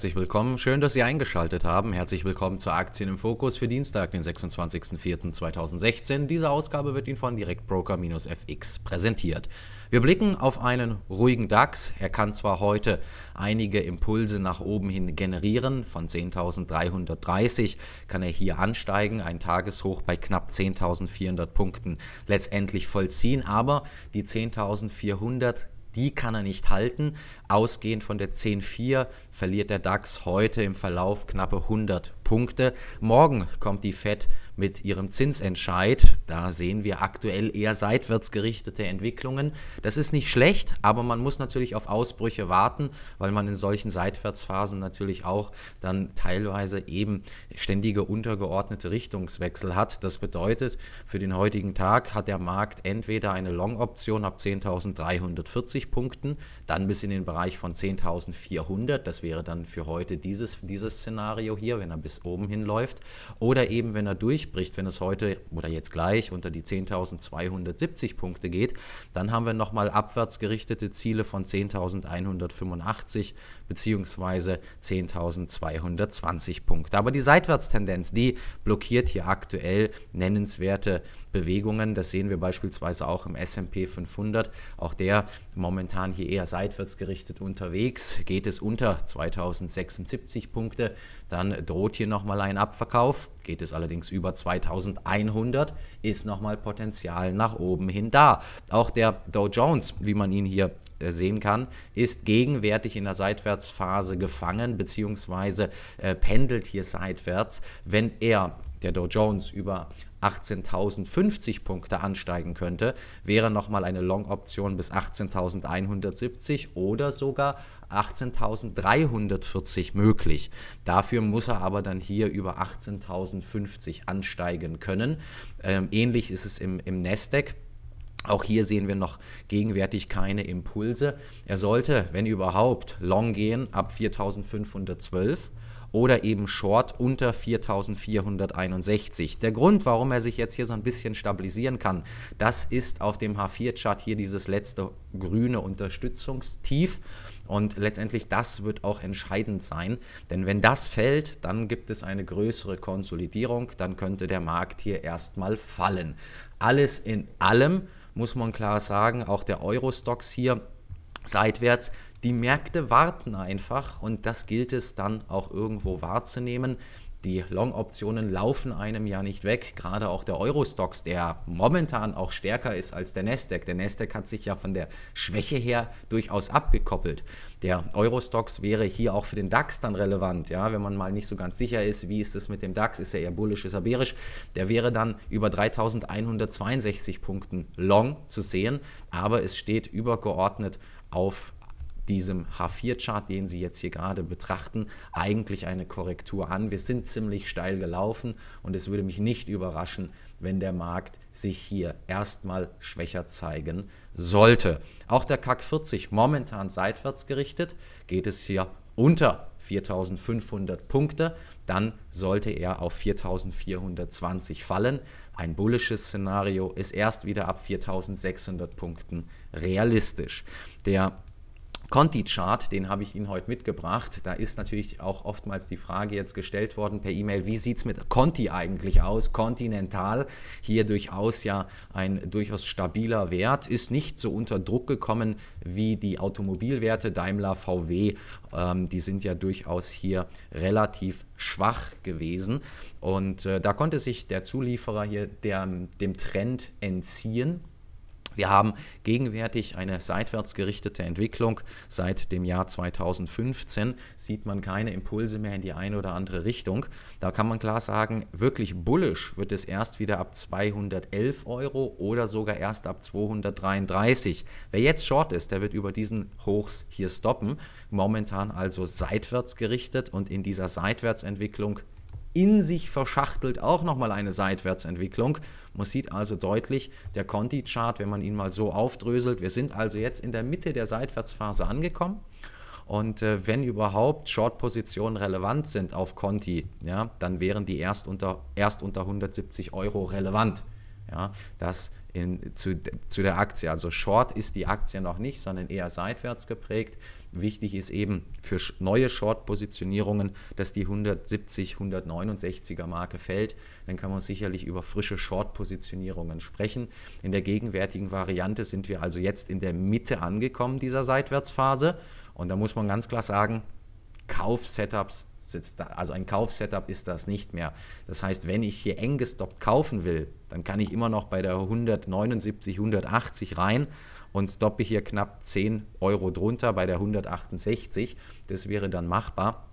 herzlich willkommen. Schön, dass Sie eingeschaltet haben. Herzlich willkommen zur Aktien im Fokus für Dienstag, den 26.04.2016. Diese Ausgabe wird Ihnen von Direktbroker-FX präsentiert. Wir blicken auf einen ruhigen DAX. Er kann zwar heute einige Impulse nach oben hin generieren. Von 10.330 kann er hier ansteigen, ein Tageshoch bei knapp 10.400 Punkten letztendlich vollziehen. Aber die 10.400 die kann er nicht halten. Ausgehend von der 10.4 verliert der DAX heute im Verlauf knappe 100 Punkte. Morgen kommt die Fed mit ihrem Zinsentscheid. Da sehen wir aktuell eher seitwärts gerichtete Entwicklungen. Das ist nicht schlecht, aber man muss natürlich auf Ausbrüche warten, weil man in solchen Seitwärtsphasen natürlich auch dann teilweise eben ständige untergeordnete Richtungswechsel hat. Das bedeutet, für den heutigen Tag hat der Markt entweder eine Long-Option ab 10.340 Punkten, dann bis in den Bereich von 10.400. Das wäre dann für heute dieses, dieses Szenario hier, wenn er bis oben hinläuft. Oder eben, wenn er durchbricht, wenn es heute oder jetzt gleich unter die 10.270 Punkte geht, dann haben wir nochmal abwärts gerichtete Ziele von 10.185 bzw. 10.220 Punkte. Aber die Seitwärtstendenz, die blockiert hier aktuell nennenswerte Bewegungen. Das sehen wir beispielsweise auch im SP 500. Auch der momentan hier eher seitwärts gerichtet unterwegs. Geht es unter 2076 Punkte, dann droht hier nochmal ein Abverkauf. Geht es allerdings über 2100, ist nochmal Potenzial nach oben hin da. Auch der Dow Jones, wie man ihn hier äh, sehen kann, ist gegenwärtig in der Seitwärtsphase gefangen, beziehungsweise äh, pendelt hier seitwärts. Wenn er der Dow Jones über 18.050 Punkte ansteigen könnte, wäre nochmal eine Long-Option bis 18.170 oder sogar 18.340 möglich. Dafür muss er aber dann hier über 18.050 ansteigen können. Ähm, ähnlich ist es im, im Nasdaq. Auch hier sehen wir noch gegenwärtig keine Impulse. Er sollte, wenn überhaupt, long gehen ab 4512 oder eben Short unter 4461. Der Grund, warum er sich jetzt hier so ein bisschen stabilisieren kann, das ist auf dem H4-Chart hier dieses letzte grüne Unterstützungstief. Und letztendlich das wird auch entscheidend sein, denn wenn das fällt, dann gibt es eine größere Konsolidierung, dann könnte der Markt hier erstmal fallen. Alles in allem muss man klar sagen, auch der Eurostox hier seitwärts. Die Märkte warten einfach und das gilt es dann auch irgendwo wahrzunehmen. Die Long-Optionen laufen einem ja nicht weg. Gerade auch der Eurostox, der momentan auch stärker ist als der Nasdaq. Der Nasdaq hat sich ja von der Schwäche her durchaus abgekoppelt. Der Eurostox wäre hier auch für den DAX dann relevant. Ja, wenn man mal nicht so ganz sicher ist, wie ist es mit dem DAX? Ist er eher bullisch, ist er bärisch? Der wäre dann über 3162 Punkten long zu sehen. Aber es steht übergeordnet auf diesem H4-Chart, den Sie jetzt hier gerade betrachten, eigentlich eine Korrektur an. Wir sind ziemlich steil gelaufen und es würde mich nicht überraschen, wenn der Markt sich hier erstmal schwächer zeigen sollte. Auch der CAC 40 momentan seitwärts gerichtet, geht es hier unter 4500 Punkte, dann sollte er auf 4420 fallen. Ein bullisches Szenario ist erst wieder ab 4600 Punkten realistisch. Der Conti-Chart, den habe ich Ihnen heute mitgebracht. Da ist natürlich auch oftmals die Frage jetzt gestellt worden per E-Mail, wie sieht es mit Conti eigentlich aus? Continental, hier durchaus ja ein durchaus stabiler Wert, ist nicht so unter Druck gekommen wie die Automobilwerte Daimler, VW. Ähm, die sind ja durchaus hier relativ schwach gewesen. Und äh, da konnte sich der Zulieferer hier der, dem Trend entziehen wir haben gegenwärtig eine seitwärts gerichtete Entwicklung. Seit dem Jahr 2015 sieht man keine Impulse mehr in die eine oder andere Richtung. Da kann man klar sagen, wirklich bullisch wird es erst wieder ab 211 Euro oder sogar erst ab 233. Wer jetzt short ist, der wird über diesen Hochs hier stoppen. Momentan also seitwärts gerichtet und in dieser Seitwärtsentwicklung in sich verschachtelt auch nochmal eine Seitwärtsentwicklung. Man sieht also deutlich, der Conti-Chart, wenn man ihn mal so aufdröselt, wir sind also jetzt in der Mitte der Seitwärtsphase angekommen. Und äh, wenn überhaupt Short-Positionen relevant sind auf Conti, ja, dann wären die erst unter, erst unter 170 Euro relevant ja, das in, zu, zu der Aktie. Also Short ist die Aktie noch nicht, sondern eher seitwärts geprägt. Wichtig ist eben für neue Short-Positionierungen, dass die 170, 169er Marke fällt. Dann kann man sicherlich über frische Short-Positionierungen sprechen. In der gegenwärtigen Variante sind wir also jetzt in der Mitte angekommen dieser Seitwärtsphase. Und da muss man ganz klar sagen, Kauf-Setups sitzt da, also ein Kauf-Setup ist das nicht mehr. Das heißt, wenn ich hier eng gestoppt kaufen will, dann kann ich immer noch bei der 179, 180 rein und stoppe hier knapp 10 Euro drunter bei der 168. Das wäre dann machbar.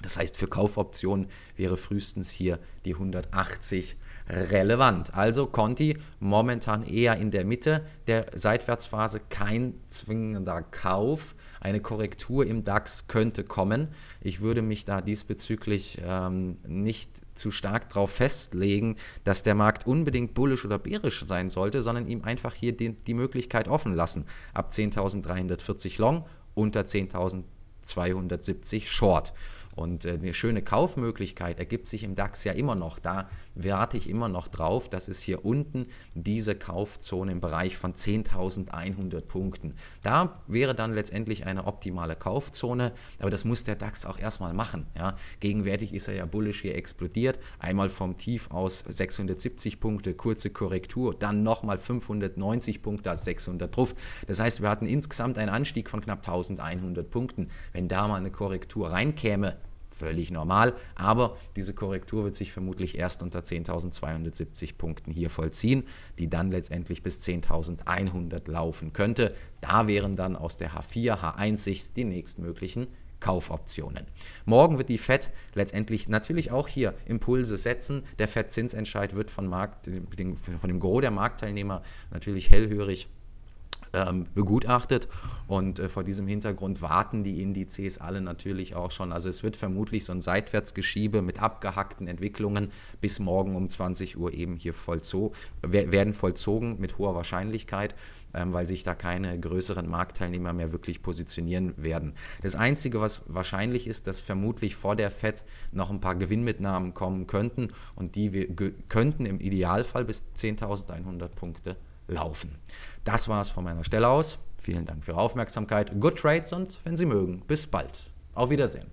Das heißt, für Kaufoptionen wäre frühestens hier die 180 Euro relevant. Also Conti momentan eher in der Mitte der Seitwärtsphase, kein zwingender Kauf. Eine Korrektur im DAX könnte kommen. Ich würde mich da diesbezüglich ähm, nicht zu stark darauf festlegen, dass der Markt unbedingt bullisch oder bärisch sein sollte, sondern ihm einfach hier die, die Möglichkeit offen lassen. Ab 10.340 Long, unter 10.000 270 Short. Und äh, eine schöne Kaufmöglichkeit ergibt sich im DAX ja immer noch. Da werte ich immer noch drauf. Das ist hier unten diese Kaufzone im Bereich von 10.100 Punkten. Da wäre dann letztendlich eine optimale Kaufzone. Aber das muss der DAX auch erstmal machen. Ja. Gegenwärtig ist er ja bullisch hier explodiert. Einmal vom Tief aus 670 Punkte, kurze Korrektur, dann nochmal 590 Punkte 600 drauf. Das heißt, wir hatten insgesamt einen Anstieg von knapp 1100 Punkten. Wenn da mal eine Korrektur reinkäme, völlig normal, aber diese Korrektur wird sich vermutlich erst unter 10.270 Punkten hier vollziehen, die dann letztendlich bis 10.100 laufen könnte. Da wären dann aus der H4, H1-Sicht die nächstmöglichen Kaufoptionen. Morgen wird die FED letztendlich natürlich auch hier Impulse setzen. Der FED-Zinsentscheid wird von, Markt, von dem Gros der Marktteilnehmer natürlich hellhörig ähm, begutachtet. Und äh, vor diesem Hintergrund warten die Indizes alle natürlich auch schon. Also es wird vermutlich so ein Seitwärtsgeschiebe mit abgehackten Entwicklungen bis morgen um 20 Uhr eben hier vollzogen, werden vollzogen mit hoher Wahrscheinlichkeit, ähm, weil sich da keine größeren Marktteilnehmer mehr wirklich positionieren werden. Das Einzige, was wahrscheinlich ist, dass vermutlich vor der FED noch ein paar Gewinnmitnahmen kommen könnten und die könnten im Idealfall bis 10.100 Punkte laufen. Das war es von meiner Stelle aus. Vielen Dank für Ihre Aufmerksamkeit. Good Trades und wenn Sie mögen, bis bald. Auf Wiedersehen.